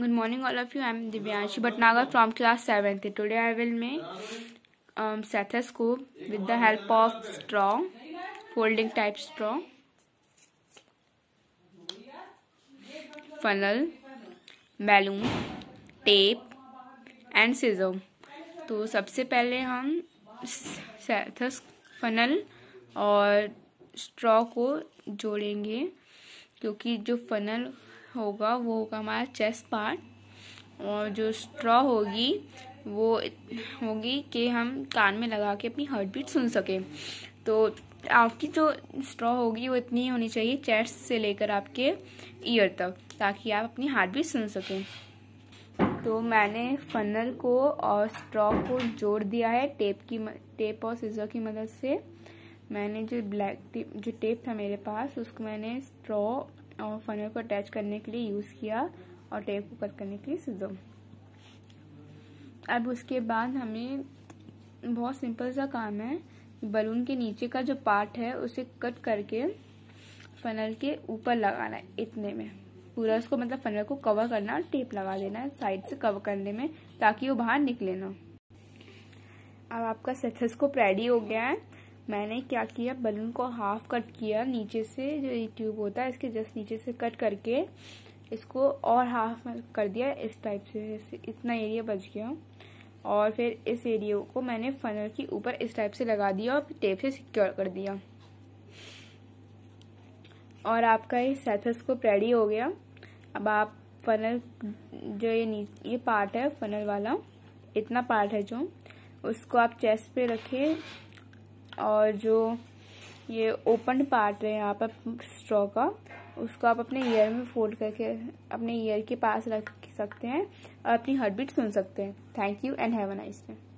good morning all of you I am Divyanshi Bhatnagar from class seventh today I will make stethoscope with the help of straw folding type straw funnel balloon tape and सिजो तो सबसे पहले हम सेथस funnel और straw को जोड़ेंगे क्योंकि जो फनल होगा वो होगा हमारा चेस्ट पार्ट और जो स्ट्रॉ होगी वो होगी कि हम कान में लगा के अपनी हार्ट बीट सुन सकें तो आपकी जो स्ट्रॉ होगी वो इतनी होनी चाहिए चेस्ट से लेकर आपके ईयर तक ताकि आप अपनी हार्ट बीट सुन सकें तो मैंने फनल को और स्ट्रॉ को जोड़ दिया है टेप की टेप और सीजर की मदद से मैंने जो ब्लैक टेप जो टेप था मेरे पास उसको मैंने स्ट्रॉ और फनल को अटैच करने के लिए यूज़ किया और टेप को कट करने के लिए सीधो अब उसके बाद हमें बहुत सिंपल सा काम है बलून के नीचे का जो पार्ट है उसे कट करके फनल के ऊपर लगाना है इतने में पूरा उसको मतलब फनल को कवर करना और टेप लगा देना है साइड से कवर करने में ताकि वो बाहर निकले ना अब आपका सक्सेसकोप रेडी हो गया है मैंने क्या किया बलून को हाफ कट किया नीचे से जो ये ट्यूब होता है इसके जस्ट नीचे से कट करके इसको और हाफ कर दिया इस टाइप से इतना एरिया बच गया और फिर इस एरिया को मैंने फनल के ऊपर इस टाइप से लगा दिया और टेप से सिक्योर कर दिया और आपका ये को रेडी हो गया अब आप फनल जो ये ये पार्ट है फनल वाला इतना पार्ट है जो उसको आप चेस्ट पे रखें और जो ये ओपन पार्ट है यहाँ पर स्ट्रॉ का उसको आप अपने ईयर में फोल्ड करके अपने ईयर के पास रख सकते हैं और अपनी हार्ट बीट सुन सकते हैं thank you and have a nice day